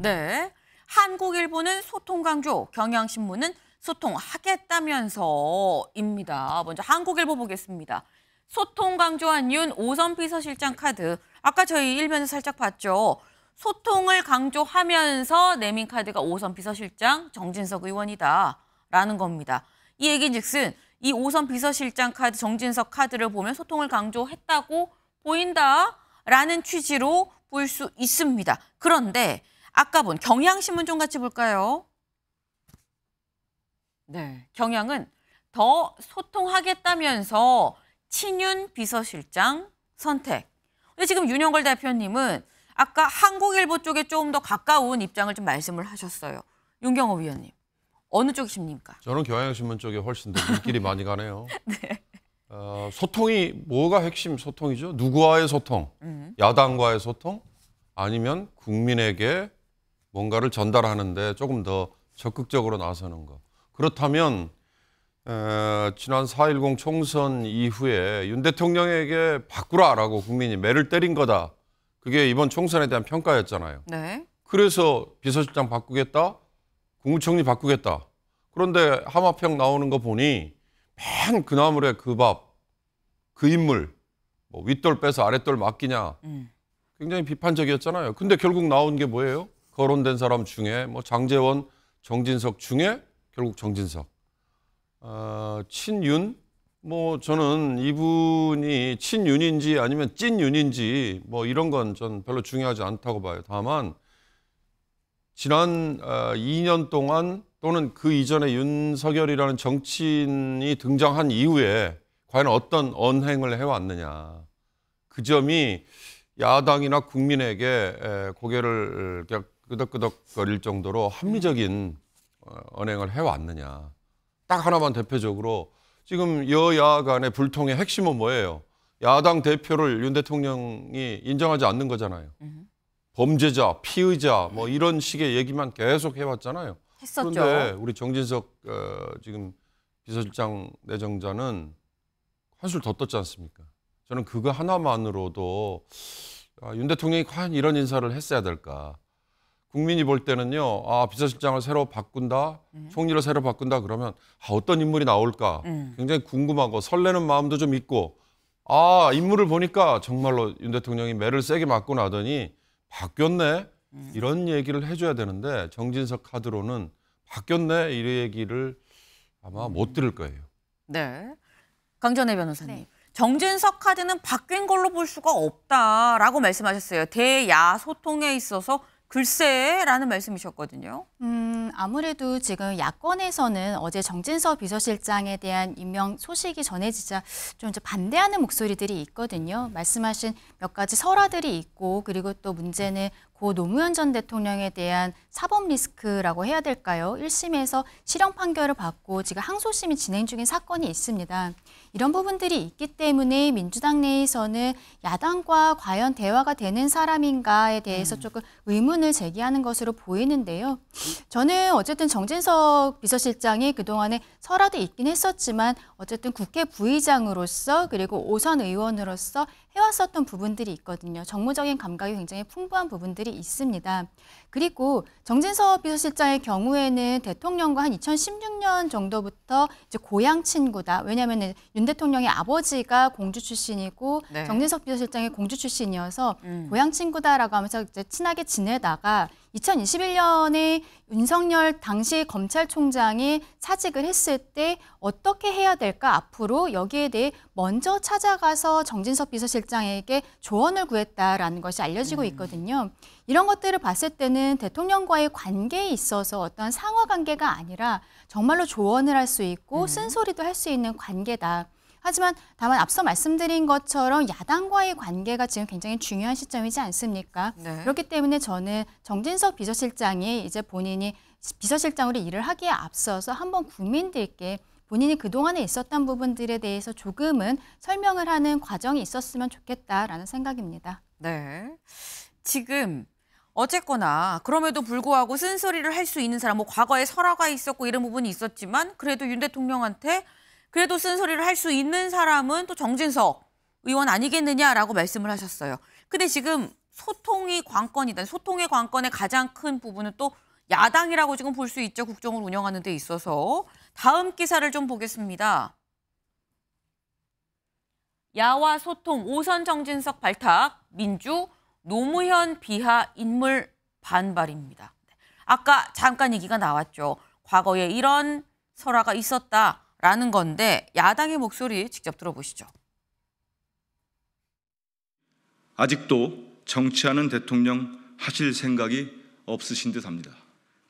네. 한국일보는 소통 강조, 경향신문은 소통하겠다면서입니다. 먼저 한국일보 보겠습니다. 소통 강조한 윤 오선 비서실장 카드. 아까 저희 일면에 살짝 봤죠. 소통을 강조하면서 내민 카드가 오선 비서실장 정진석 의원이다라는 겁니다. 이 얘기즉슨 이 오선 비서실장 카드 정진석 카드를 보면 소통을 강조했다고 보인다라는 취지로 볼 수 있습니다. 그런데 아까 본 경향신문 좀 같이 볼까요? 네, 경향은 더 소통하겠다면서 친윤 비서실장 선택. 근데 지금 윤영걸 대표님은 아까 한국일보 쪽에 조금 더 가까운 입장을 좀 말씀을 하셨어요. 윤경호 위원님, 어느 쪽이십니까? 저는 경향신문 쪽에 훨씬 더 눈길이 많이 가네요. 네. 어, 소통이 뭐가 핵심 소통이죠? 누구와의 소통, 음. 야당과의 소통, 아니면 국민에게 뭔가를 전달하는데 조금 더 적극적으로 나서는 것. 그렇다면 에, 지난 4.10 총선 이후에 윤 대통령에게 바꾸라라고 국민이 매를 때린 거다. 그게 이번 총선에 대한 평가였잖아요. 네. 그래서 비서실장 바꾸겠다, 국무총리 바꾸겠다. 그런데 하마평 나오는 거 보니 맨그 나물에 그 밥, 그 인물, 뭐 윗돌 빼서 아랫돌 맡기냐. 음. 굉장히 비판적이었잖아요. 근데 결국 나온 게 뭐예요? 거론된 사람 중에 뭐 장재원, 정진석 중에 결국 정진석. 어, 친윤 뭐 저는 이분이 친윤인지 아니면 찐윤인지 뭐 이런 건 전 별로 중요하지 않다고 봐요. 다만 지난 어, 아, 2년 동안 또는 그 이전에 윤석열이라는 정치인이 등장한 이후에 과연 어떤 언행을 해왔느냐. 그 점이 야당이나 국민에게 고개를 끄덕끄덕거릴 정도로 합리적인 어, 언행을 해왔느냐. 딱 하나만 대표적으로 지금 여야 간의 불통의 핵심은 뭐예요? 야당 대표를 윤 대통령이 인정하지 않는 거잖아요. 음. 범죄자, 피의자 뭐 이런 식의 얘기만 계속 해왔잖아요. 했었죠. 그런데 우리 정진석 어, 지금 비서실장 내정자는 한술 더 떴지 않습니까? 저는 그거 하나만으로도 아, 윤 대통령이 과연 이런 인사를 했어야 될까. 국민이 볼 때는요, 아, 비서실장을 새로 바꾼다, 음. 총리를 새로 바꾼다 그러면 아, 어떤 인물이 나올까 음. 굉장히 궁금하고 설레는 마음도 좀 있고 아, 인물을 보니까 정말로 윤 대통령이 매를 세게 맞고 나더니 바뀌었네? 음. 이런 얘기를 해줘야 되는데 정진석 카드로는 바뀌었네? 이런 얘기를 아마 못 음. 들을 거예요. 네. 강전혜 변호사님. 네. 정진석 카드는 바뀐 걸로 볼 수가 없다라고 말씀하셨어요. 대야 소통에 있어서 글쎄라는 말씀이셨거든요. 음, 아무래도 지금 야권에서는 어제 정진서 비서실장에 대한 임명 소식이 전해지자 좀 반대하는 목소리들이 있거든요. 말씀하신 몇 가지 설화들이 있고 그리고 또 문제는 고 노무현 전 대통령에 대한 사법 리스크라고 해야 될까요? 1심에서 실형 판결을 받고 지금 항소심이 진행 중인 사건이 있습니다. 이런 부분들이 있기 때문에 민주당 내에서는 야당과 과연 대화가 되는 사람인가에 대해서 음. 조금 의문을 제기하는 것으로 보이는데요. 저는 어쨌든 정진석 비서실장이 그동안에 설화도 있긴 했었지만 어쨌든 국회 부의장으로서 그리고 오선 의원으로서 해왔었던 부분들이 있거든요. 정무적인 감각이 굉장히 풍부한 부분들이 있습니다. 그리고 정진석 비서실장의 경우에는 대통령과 한 2016년 정도부터 이제 고향 친구다. 왜냐하면 윤 대통령의 아버지가 공주 출신이고 네. 정진석 비서실장이 공주 출신이어서 음. 고향 친구다라고 하면서 이제 친하게 지내다가 2021년에 윤석열 당시 검찰총장이 사직을 했을 때 어떻게 해야 될까 앞으로 여기에 대해 먼저 찾아가서 정진석 비서실장에게 조언을 구했다라는 것이 알려지고 음. 있거든요. 이런 것들을 봤을 때는 대통령과의 관계에 있어서 어떤 상호 관계가 아니라 정말로 조언을 할 수 있고 음. 쓴소리도 할 수 있는 관계다. 하지만 다만 앞서 말씀드린 것처럼 야당과의 관계가 지금 굉장히 중요한 시점이지 않습니까? 네. 그렇기 때문에 저는 정진석 비서실장이 이제 본인이 비서실장으로 일을 하기에 앞서서 한번 국민들께 본인이 그동안에 있었던 부분들에 대해서 조금은 설명을 하는 과정이 있었으면 좋겠다라는 생각입니다. 네. 지금 어쨌거나 그럼에도 불구하고 쓴소리를 할 수 있는 사람, 뭐 과거에 설화가 있었고 이런 부분이 있었지만 그래도 윤 대통령한테 그래도 쓴소리를 할 수 있는 사람은 또 정진석 의원 아니겠느냐라고 말씀을 하셨어요. 근데 지금 소통이 관건이다. 소통의 관건의 가장 큰 부분은 또 야당이라고 지금 볼 수 있죠. 국정을 운영하는 데 있어서. 다음 기사를 좀 보겠습니다. 야와 소통 오선 정진석 발탁, 민주 노무현 비하 인물 반발입니다. 아까 잠깐 얘기가 나왔죠. 과거에 이런 설화가 있었다. 라는 건데 야당의 목소리 직접 들어보시죠. 아직도 정치하는 대통령 하실 생각이 없으신 듯합니다.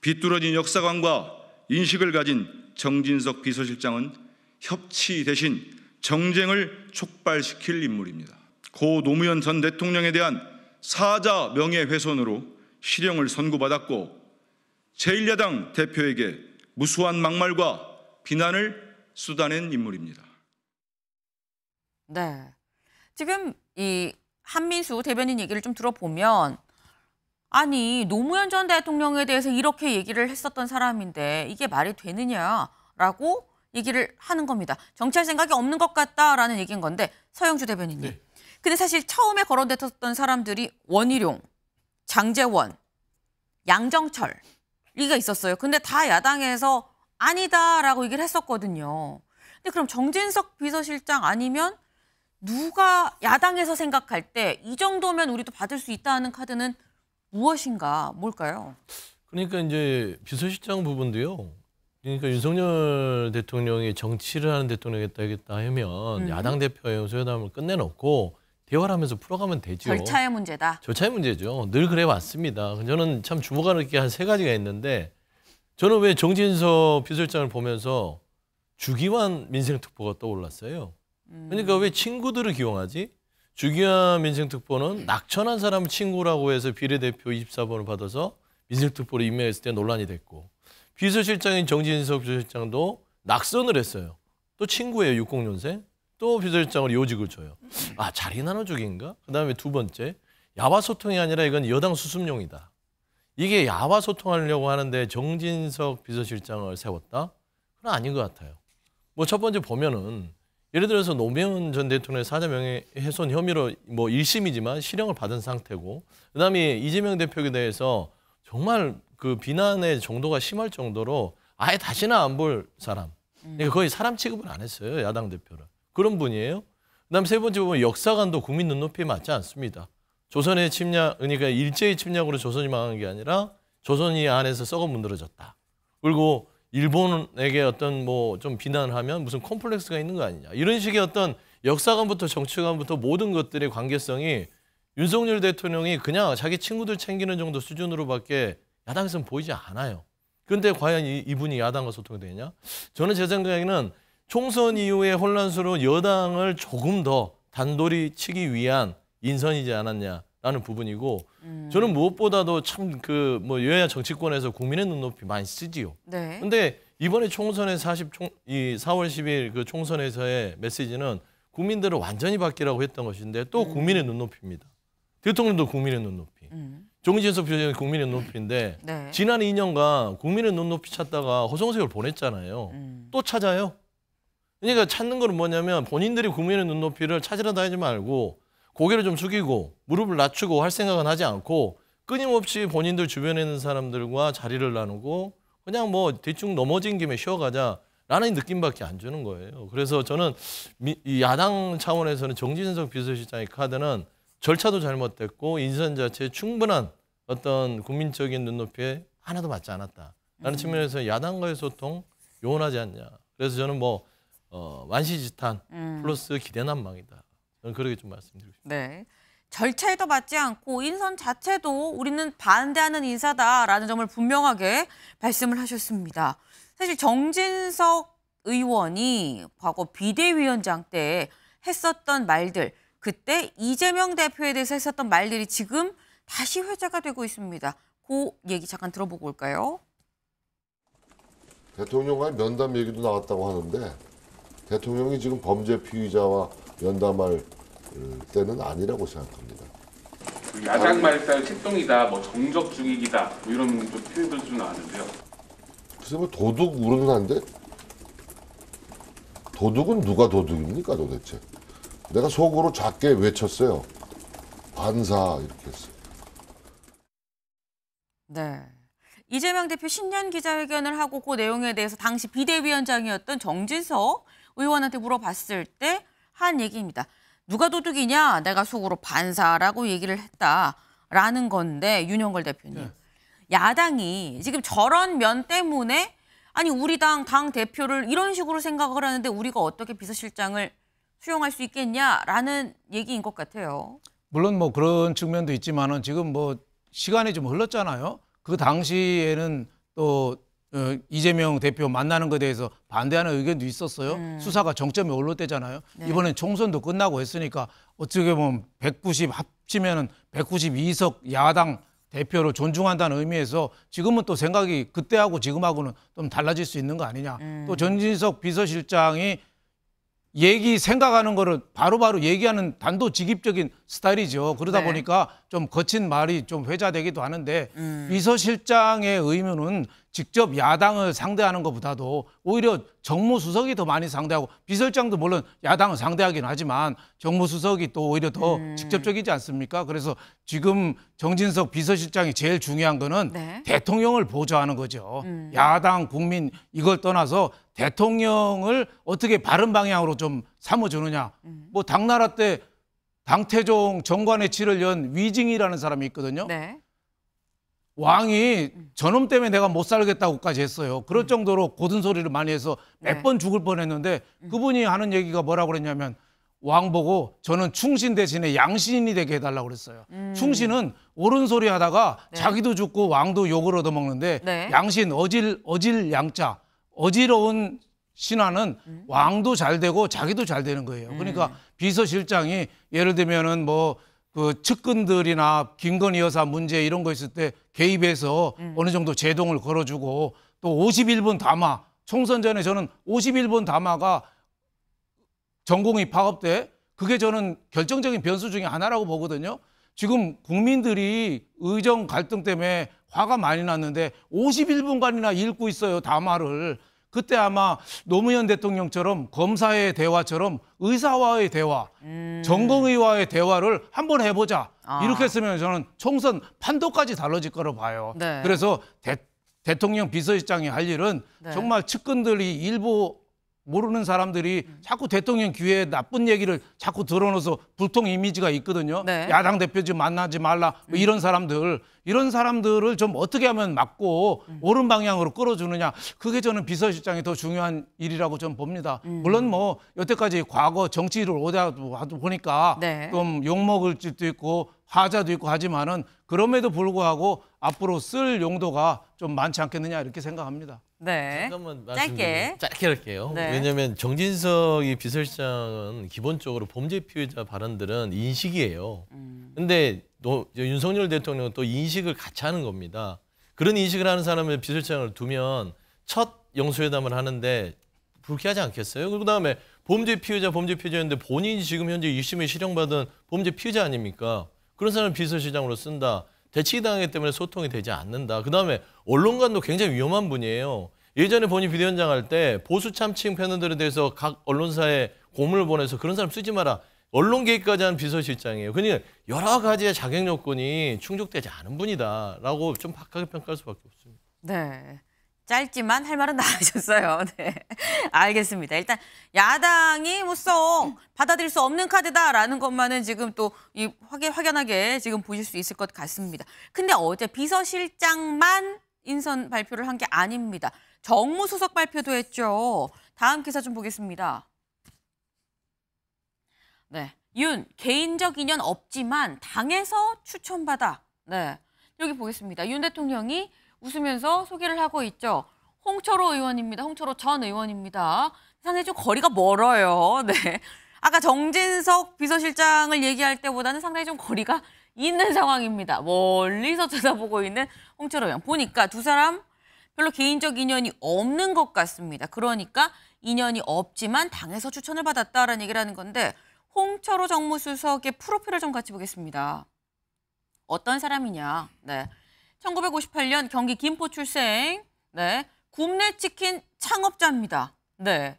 비뚤어진 역사관과 인식을 가진 정진석 비서실장은 협치 대신 정쟁을 촉발시킬 인물입니다. 고 노무현 전 대통령에 대한 사자 명예훼손으로 실형을 선고받았고 제1야당 대표에게 무수한 막말과 비난을 수단엔 인물입니다. 네. 지금 이 한민수 대변인 얘기를 좀 들어보면 아니 노무현 전 대통령에 대해서 이렇게 얘기를 했었던 사람인데 이게 말이 되느냐라고 얘기를 하는 겁니다. 정치할 생각이 없는 것 같다라는 얘기인 건데 서영주 대변인님. 네. 근데 사실 처음에 거론됐었던 사람들이 원희룡, 장재원, 양정철 이가 있었어요. 근데 다 야당에서 아니다라고 얘기를 했었거든요. 근데 그럼 정진석 비서실장 아니면 누가 야당에서 생각할 때 이 정도면 우리도 받을 수 있다는 카드는 무엇인가 뭘까요? 그러니까 이제 비서실장 부분도요. 그러니까 윤석열 대통령이 정치를 하는 대통령이겠다 하면 음. 야당 대표의 소회담을 끝내놓고 대화를 하면서 풀어가면 되죠. 절차의 문제다. 절차의 문제죠. 늘 그래 왔습니다. 저는 참 주목하는 게 한 세 가지가 있는데 저는 왜 정진석 비서실장을 보면서 주기환 민생특보가 떠올랐어요. 음. 그러니까 왜 친구들을 기용하지? 주기환 민생특보는 낙천한 사람 친구라고 해서 비례대표 24번을 받아서 민생특보로 임명했을 때 논란이 됐고 비서실장인 정진석 비서실장도 낙선을 했어요. 또 친구예요, 60년생. 또 비서실장으로 요직을 줘요. 아, 자리 나눠주기인가? 그다음에 두 번째, 야와 소통이 아니라 이건 여당 수습용이다. 이게 야와 소통하려고 하는데 정진석 비서실장을 세웠다? 그건 아닌 것 같아요. 뭐 첫 번째 보면은 예를 들어서 노무현 전 대통령의 사자명예 훼손 혐의로 뭐 1심이지만 실형을 받은 상태고 그다음에 이재명 대표에 대해서 정말 그 비난의 정도가 심할 정도로 아예 다시는 안 볼 사람. 그러니까 음. 거의 사람 취급을 안 했어요. 야당 대표를. 그런 분이에요. 그다음 세 번째 보면 역사관도 국민 눈높이에 맞지 않습니다. 조선의 침략, 그러니까 일제의 침략으로 조선이 망한 게 아니라 조선이 안에서 썩어 문드러졌다. 그리고 일본에게 어떤 뭐 좀 비난을 하면 무슨 콤플렉스가 있는 거 아니냐. 이런 식의 어떤 역사관부터 정치관부터 모든 것들의 관계성이 윤석열 대통령이 그냥 자기 친구들 챙기는 정도 수준으로밖에 야당에서는 보이지 않아요. 그런데 과연 이, 분이 야당과 소통이 되냐? 저는 제 생각에는 총선 이후에 혼란스러운 여당을 조금 더 단돌이 치기 위한 인선이지 않았냐라는 부분이고 음. 저는 무엇보다도 참 그 뭐 여야 정치권에서 국민의 눈높이 많이 쓰지요. 네. 근데 이번에 총선의 40총이 4월 10일 그 총선에서의 메시지는 국민들을 완전히 바뀌라고 했던 것인데 또 음. 국민의 눈높이입니다. 대통령도 국민의 눈높이. 음. 정진석 표정이 국민의 눈높이인데 네. 지난 2년간 국민의 눈높이 찾다가 허송세월 보냈잖아요. 음. 또 찾아요. 그러니까 찾는 건 뭐냐면 본인들이 국민의 눈높이를 찾으러 다니지 말고 고개를 좀 숙이고 무릎을 낮추고 할 생각은 하지 않고 끊임없이 본인들 주변에 있는 사람들과 자리를 나누고 그냥 뭐 대충 넘어진 김에 쉬어가자라는 느낌밖에 안 주는 거예요. 그래서 저는 이 야당 차원에서는 정진석 비서실장의 카드는 절차도 잘못됐고 인선 자체에 충분한 어떤 국민적인 눈높이에 하나도 맞지 않았다. 라는 음. 측면에서 야당과의 소통 요원하지 않냐. 그래서 저는 뭐 어, 완시지탄 음. 플러스 기대난망이다. 저는 그렇게 좀 말씀드리고 싶습니다. 네. 절차에도 맞지 않고 인선 자체도 우리는 반대하는 인사다라는 점을 분명하게 말씀을 하셨습니다. 사실 정진석 의원이 과거 비대위원장 때 했었던 말들 그때 이재명 대표에 대해서 했었던 말들이 지금 다시 회자가 되고 있습니다. 그 얘기 잠깐 들어보고 올까요? 대통령과의 면담 얘기도 나왔다고 하는데 대통령이 지금 범죄 피의자와 면담할 때는 아니라고 생각합니다. 야장 말살 책동이다, 뭐 정적 중이기다 뭐 이런 표현들 좀 나왔는데요. 글쎄 뭐 도둑 우르는데 도둑은 누가 도둑입니까 도대체? 내가 속으로 작게 외쳤어요. 반사 이렇게 했어요. 네. 이재명 대표 신년 기자회견을 하고 그 내용에 대해서 당시 비대위원장이었던 정진석 의원한테 물어봤을 때한 얘기입니다. 누가 도둑이냐? 내가 속으로 반사라고 얘기를 했다라는 건데 윤영걸 대표님. 네. 야당이 지금 저런 면 때문에 아니 우리 당 당 대표를 이런 식으로 생각을 하는데 우리가 어떻게 비서실장을 수용할 수 있겠냐라는 얘기인 것 같아요. 물론 뭐 그런 측면도 있지만은 지금 뭐 시간이 좀 흘렀잖아요. 그 당시에는 또 어, 이재명 대표 만나는 것에 대해서 반대하는 의견도 있었어요. 음. 수사가 정점에 올랐대잖아요. 네. 이번엔 총선도 끝나고 했으니까 어떻게 보면 190합치면 192석 야당 대표로 존중한다는 의미에서 지금은 또 생각이 그때하고 지금하고는 좀 달라질 수 있는 거 아니냐. 음. 또 전진석 비서실장이 얘기 생각하는 거를 바로바로 바로 얘기하는 단도직입적인 스타일이죠. 그러다 네. 보니까 좀 거친 말이 좀 회자되기도 하는데 음. 비서실장의 의무는 직접 야당을 상대하는 것보다도 오히려 정무수석이 더 많이 상대하고 비서실장도 물론 야당을 상대하긴 하지만 정무수석이 또 오히려 더 음. 직접적이지 않습니까? 그래서 지금 정진석 비서실장이 제일 중요한 거는 네. 대통령을 보좌하는 거죠. 음. 야당, 국민 이걸 떠나서 대통령을 어떻게 바른 방향으로 좀 삼아주느냐. 음. 뭐 당나라 때 당태종 정관의 치를 연 위징이라는 사람이 있거든요. 네. 왕이 음. 저놈 때문에 내가 못 살겠다고까지 했어요. 그럴 음. 정도로 고든 소리를 많이 해서 몇번 네. 죽을 뻔했는데 음. 그분이 하는 얘기가 뭐라고 그랬냐면 왕 보고 저는 충신 대신에 양신이 되게 해달라고 그랬어요. 음. 충신은 옳은 소리 하다가 네. 자기도 죽고 왕도 욕을 얻어먹는데 네. 양신 어질 어질 양자 어지러운 신하는 음. 왕도 잘 되고 자기도 잘 되는 거예요. 음. 그러니까 비서실장이 예를 들면은 뭐 그 측근들이나 김건희 여사 문제 이런 거 있을 때 개입해서 음. 어느 정도 제동을 걸어주고 또5 1번 담화 총선 전에 저는 5 1번 담화가 전공이 파업돼 그게 저는 결정적인 변수 중에 하나라고 보거든요. 지금 국민들이 의정 갈등 때문에 화가 많이 났는데 51분간이나 읽고 있어요 담화를. 그때 아마 노무현 대통령처럼 검사의 대화처럼 의사와의 대화, 음. 전공의와의 대화를 한번 해보자. 아. 이렇게 했으면 저는 총선 판도까지 달라질 거로 봐요. 네. 그래서 대, 통령 비서실장이 할 일은 네. 정말 측근들이 일부 모르는 사람들이 자꾸 대통령 기회에 나쁜 얘기를 자꾸 드러놓어서 불통 이미지가 있거든요. 네. 야당 대표지 만나지 말라 뭐 이런 사람들 이런 사람들을 좀 어떻게 하면 막고 음. 옳은 방향으로 끌어주느냐 그게 저는 비서실장이 더 중요한 일이라고 저는 봅니다. 음. 물론 뭐 여태까지 과거 정치를 오다 보니까 네. 좀 욕먹을 짓도 있고 화자도 있고 하지만은 그럼에도 불구하고 앞으로 쓸 용도가 좀 많지 않겠느냐 이렇게 생각합니다. 네. 잠깐만 짧게 짧게 할게요. 네. 왜냐하면 정진석이 비서실장은 기본적으로 범죄 피해자 발언들은 인식이에요. 음. 근데 노, 윤석열 대통령은 또 인식을 같이 하는 겁니다. 그런 인식을 하는 사람을 비서실장을 두면 첫 영수회담을 하는데 불쾌하지 않겠어요? 그리고 그다음에 범죄 피해자 범죄 피해자인데 본인이 지금 현재 1심에 실형받은 범죄 피해자 아닙니까? 그런 사람을 비서실장으로 쓴다. 대치당하기 때문에 소통이 되지 않는다. 그다음에 언론관도 굉장히 위험한 분이에요. 예전에 본인 비대위원장 할 때 보수 참칭 패널들에 대해서 각 언론사에 고문을 보내서 그런 사람 쓰지 마라. 언론 개획까지한 비서실장이에요. 그러니까 여러 가지의 자격 요건이 충족되지 않은 분이다라고 좀 박하게 평가할 수밖에 없습니다. 네. 짧지만 할 말은 다 하셨어요. 네. 알겠습니다. 일단 야당이 뭐써 받아들일 수 없는 카드다라는 것만은 지금 또이 확연하게 지금 보실 수 있을 것 같습니다. 근데 어제 비서실장만 인선 발표를 한 게 아닙니다. 정무수석 발표도 했죠. 다음 기사 좀 보겠습니다. 네. 윤 개인적 인연 없지만 당에서 추천받아. 네. 여기 보겠습니다. 윤 대통령이 웃으면서 소개를 하고 있죠. 홍철호 의원입니다. 홍철호 전 의원입니다. 상당히 좀 거리가 멀어요. 네. 아까 정진석 비서실장을 얘기할 때보다는 상당히 좀 거리가 있는 상황입니다. 멀리서 쳐다보고 있는 홍철호 의원. 보니까 두 사람 별로 개인적 인연이 없는 것 같습니다. 그러니까 인연이 없지만 당에서 추천을 받았다라는 얘기라는 건데 홍철호 정무수석의 프로필을 좀 같이 보겠습니다. 어떤 사람이냐. 네. 1958년 경기 김포 출생. 네. 굽네 치킨 창업자입니다. 네.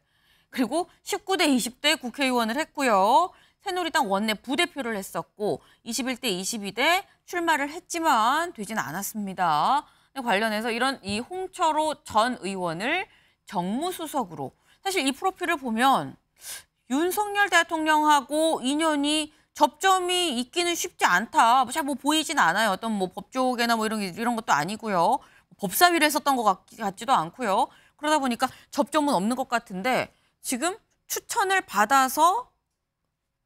그리고 19대 20대 국회의원을 했고요. 새누리당 원내 부대표를 했었고 21대 22대 출마를 했지만 되진 않았습니다. 네, 관련해서 이런 이 홍철호 전 의원을 정무수석으로 사실 이 프로필을 보면 윤석열 대통령하고 인연이 접점이 있기는 쉽지 않다. 잘뭐 보이진 않아요. 어떤 뭐 법조계나 뭐 이런 이런 것도 아니고요. 법사위를 했었던 것 같, 같지도 않고요. 그러다 보니까 접점은 없는 것 같은데 지금 추천을 받아서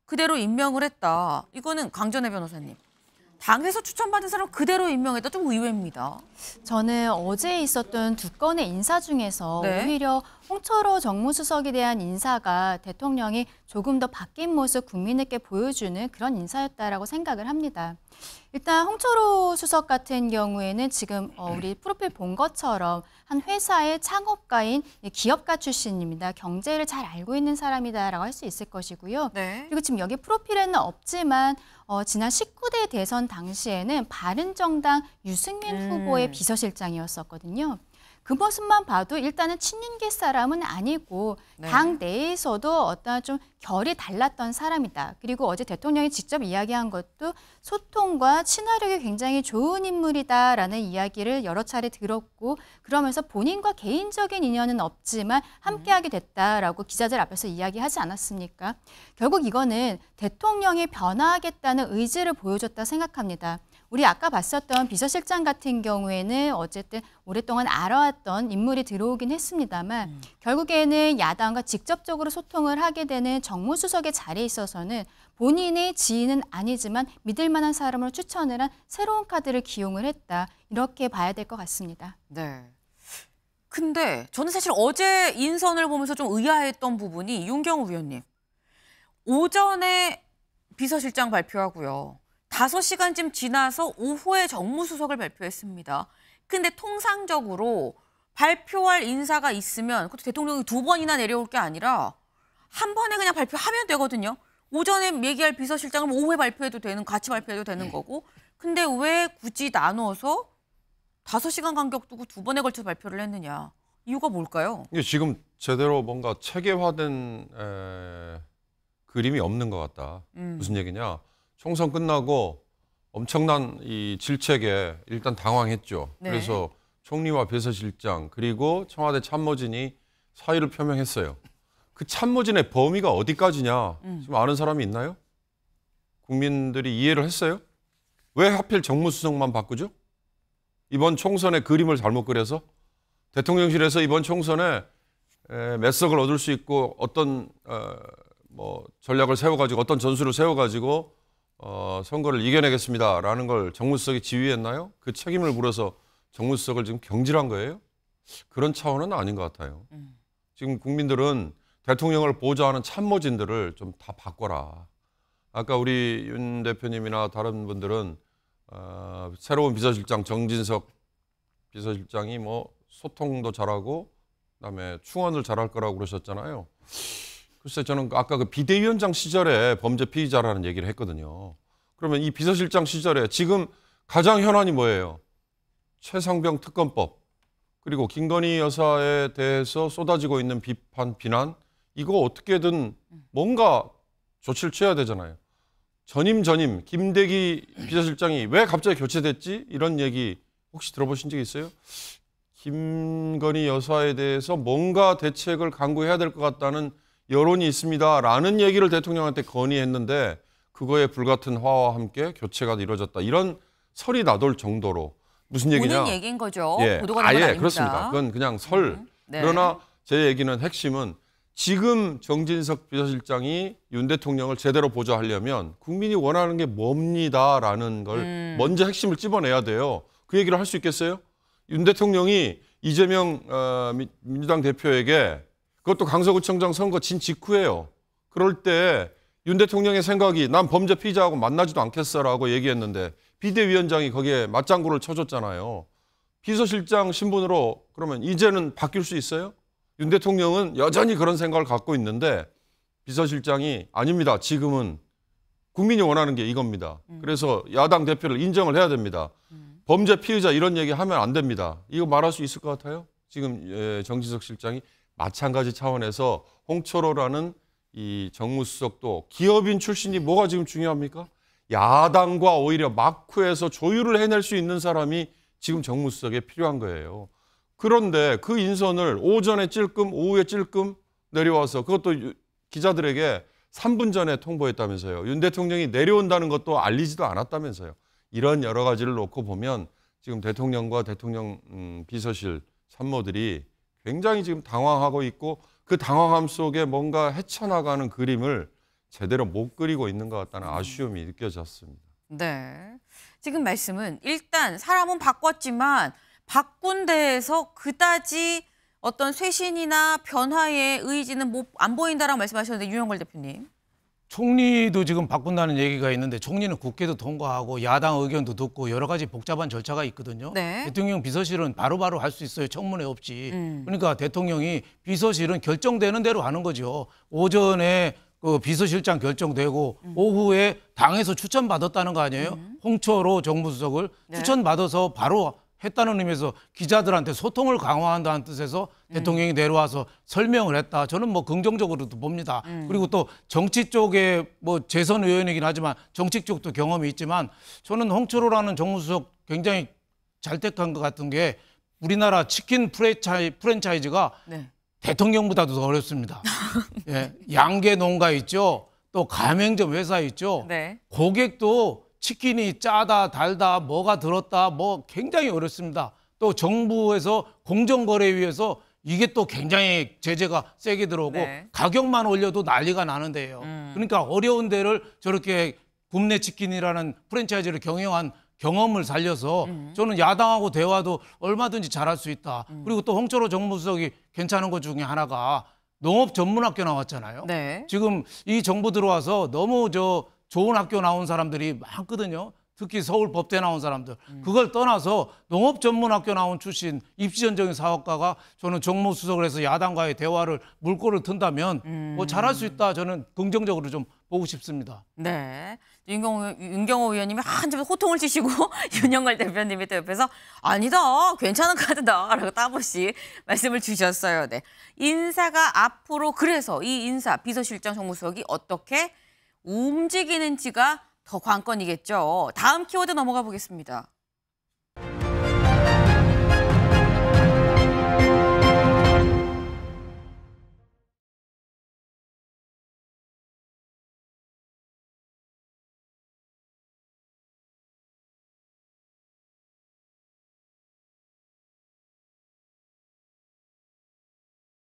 그대로 임명을 했다. 이거는 강전혜 변호사님. 당에서 추천받은 사람 그대로 임명했다 좀 의외입니다. 저는 어제 있었던 두 건의 인사 중에서 네. 오히려 홍철호 정무수석에 대한 인사가 대통령이 조금 더 바뀐 모습 국민에게 보여주는 그런 인사였다라고 생각을 합니다. 일단 홍철호 수석 같은 경우에는 지금 어, 우리 프로필 본 것처럼 한 회사의 창업가인 기업가 출신입니다. 경제를 잘 알고 있는 사람이다라고 할 수 있을 것이고요. 네. 그리고 지금 여기 프로필에는 없지만 어, 지난 19대 대선 당시에는 바른정당 유승민 음. 후보의 비서실장이었었거든요. 그 모습만 봐도 일단은 친윤계 사람은 아니고 네. 당 내에서도 어떤 좀 결이 달랐던 사람이다. 그리고 어제 대통령이 직접 이야기한 것도 소통과 친화력이 굉장히 좋은 인물이다라는 이야기를 여러 차례 들었고 그러면서 본인과 개인적인 인연은 없지만 함께하게 됐다라고 기자들 앞에서 이야기하지 않았습니까? 결국 이거는 대통령이 변화하겠다는 의지를 보여줬다 생각합니다. 우리 아까 봤었던 비서실장 같은 경우에는 어쨌든 오랫동안 알아왔던 인물이 들어오긴 했습니다만 음. 결국에는 야당과 직접적으로 소통을 하게 되는 정무수석의 자리에 있어서는 본인의 지인은 아니지만 믿을 만한 사람을 추천을 한 새로운 카드를 기용을 했다. 이렇게 봐야 될 것 같습니다. 네. 근데 저는 사실 어제 인선을 보면서 좀 의아했던 부분이 윤경우 위원님. 오전에 비서실장 발표하고요. 다섯 시간쯤 지나서 오후에 정무수석을 발표했습니다. 근데 통상적으로 발표할 인사가 있으면 그것도 대통령이 두 번이나 내려올 게 아니라 한 번에 그냥 발표하면 되거든요. 오전에 얘기할 비서실장은 오후에 발표해도 되는 같이 발표해도 되는 네. 거고 근데 왜 굳이 나눠서 다섯 시간 간격 두고 두 번에 걸쳐 발표를 했느냐 이유가 뭘까요? 이게 지금 제대로 뭔가 체계화된 에... 그림이 없는 것 같다. 음. 무슨 얘기냐? 총선 끝나고 엄청난 이 질책에 일단 당황했죠. 네. 그래서 총리와 비서실장 그리고 청와대 참모진이 사의를 표명했어요. 그 참모진의 범위가 어디까지냐 음. 지금 아는 사람이 있나요? 국민들이 이해를 했어요? 왜 하필 정무수석만 바꾸죠? 이번 총선의 그림을 잘못 그려서 대통령실에서 이번 총선에 몇석을 얻을 수 있고 어떤 어, 뭐 전략을 세워가지고 어떤 전술을 세워가지고 어, 선거를 이겨내겠습니다라는 걸 정무수석이 지휘했나요? 그 책임을 물어서 정무수석을 지금 경질한 거예요? 그런 차원은 아닌 것 같아요. 음. 지금 국민들은 대통령을 보좌하는 참모진들을 좀 다 바꿔라. 아까 우리 윤 대표님이나 다른 분들은 어, 새로운 비서실장 정진석 비서실장이 뭐 소통도 잘하고 그다음에 충원을 잘할 거라고 그러셨잖아요. 글쎄 저는 아까 그 비대위원장 시절에 범죄 피의자라는 얘기를 했거든요. 그러면 이 비서실장 시절에 지금 가장 현안이 뭐예요? 최상병 특검법 그리고 김건희 여사에 대해서 쏟아지고 있는 비판 비난 이거 어떻게든 뭔가 조치를 취해야 되잖아요. 전임 전임 김대기 비서실장이 왜 갑자기 교체됐지 이런 얘기 혹시 들어보신 적 있어요? 김건희 여사에 대해서 뭔가 대책을 강구해야 될 것 같다는 여론이 있습니다라는 얘기를 대통령한테 건의했는데 그거에 불같은 화와 함께 교체가 이루어졌다. 이런 설이 나돌 정도로 무슨 얘기냐? 오는 얘기인 거죠. 예, 아예 그렇습니다. 그건 그냥 설. 음, 네. 그러나 제 얘기는 핵심은 지금 정진석 비서실장이 윤 대통령을 제대로 보좌하려면 국민이 원하는 게 뭡니다라는 걸 음. 먼저 핵심을 집어내야 돼요. 그 얘기를 할 수 있겠어요? 윤 대통령이 이재명 어, 민주당 대표에게 그것도 강서구청장 선거 진직후에요 그럴 때 윤 대통령의 생각이 난 범죄 피의자하고 만나지도 않겠어라고 얘기했는데 비대위원장이 거기에 맞장구를 쳐줬잖아요. 비서실장 신분으로 그러면 이제는 바뀔 수 있어요? 윤 대통령은 여전히 그런 생각을 갖고 있는데 비서실장이 아닙니다. 지금은 국민이 원하는 게 이겁니다. 음. 그래서 야당 대표를 인정을 해야 됩니다. 음. 범죄 피의자 이런 얘기 하면 안 됩니다. 이거 말할 수 있을 것 같아요? 지금 예, 정진석 실장이 마찬가지 차원에서 홍철호라는 이 정무수석도 기업인 출신이 뭐가 지금 중요합니까? 야당과 오히려 막후에서 조율을 해낼 수 있는 사람이 지금 정무수석에 필요한 거예요. 그런데 그 인선을 오전에 찔끔 오후에 찔끔 내려와서 그것도 기자들에게 3분 전에 통보했다면서요. 윤 대통령이 내려온다는 것도 알리지도 않았다면서요. 이런 여러 가지를 놓고 보면 지금 대통령과 대통령 음, 비서실 참모들이 굉장히 지금 당황하고 있고 그 당황함 속에 뭔가 헤쳐나가는 그림을 제대로 못 그리고 있는 것 같다는 음. 아쉬움이 느껴졌습니다. 네. 지금 말씀은 일단 사람은 바꿨지만 바꾼 데에서 그다지 어떤 쇄신이나 변화의 의지는 못, 안 보인다라고 말씀하셨는데 유영걸 대표님. 총리도 지금 바꾼다는 얘기가 있는데 총리는 국회도 통과하고 야당 의견도 듣고 여러 가지 복잡한 절차가 있거든요. 네. 대통령 비서실은 바로바로 할 수 있어요. 청문회 없이. 음. 그러니까 대통령이 비서실은 결정되는 대로 하는 거죠. 오전에 그 비서실장 결정되고 음. 오후에 당에서 추천받았다는 거 아니에요? 음. 홍초로 정무수석을 네. 추천받아서 바로 했다는 의미에서 기자들한테 소통을 강화한다는 뜻에서 음. 대통령이 내려와서 설명을 했다. 저는 뭐 긍정적으로도 봅니다. 음. 그리고 또 정치 쪽에 뭐 재선 의원이긴 하지만 정치 쪽도 경험이 있지만 저는 홍철호라는 정무수석 굉장히 잘 택한 것 같은 게 우리나라 치킨 프랜차이, 프랜차이즈가 네. 대통령보다도 더 어렵습니다. 예, 양계 농가 있죠. 또 가맹점 회사 있죠. 네. 고객도 치킨이 짜다 달다 뭐가 들었다 뭐 굉장히 어렵습니다. 또 정부에서 공정거래위에서 이게 또 굉장히 제재가 세게 들어오고 네. 가격만 올려도 난리가 나는데요. 음. 그러니까 어려운 데를 저렇게 굽내 치킨이라는 프랜차이즈를 경영한 경험을 살려서 음. 저는 야당하고 대화도 얼마든지 잘할 수 있다. 음. 그리고 또 홍철호 정무수석이 괜찮은 것 중에 하나가 농업 전문학교 나왔잖아요. 네. 지금 이 정부 들어와서 너무 저 좋은 학교 나온 사람들이 많거든요. 특히 서울 법대 나온 사람들. 음. 그걸 떠나서 농업 전문 학교 나온 출신 입시전적인 사업가가 저는 정무수석을 해서 야당과의 대화를 물꼬를 튼다면 뭐 음. 뭐 잘할 수 있다. 저는 긍정적으로 좀 보고 싶습니다. 네. 윤경호, 윤경호 의원님이 한참 호통을 치시고 윤영걸 대표님이 또 옆에서 아니다. 괜찮은 카드다. 라고 따보시 말씀을 주셨어요. 네. 인사가 앞으로 그래서 이 인사 비서실장 정무수석이 어떻게 움직이는지가 더 관건이겠죠. 다음 키워드 넘어가 보겠습니다.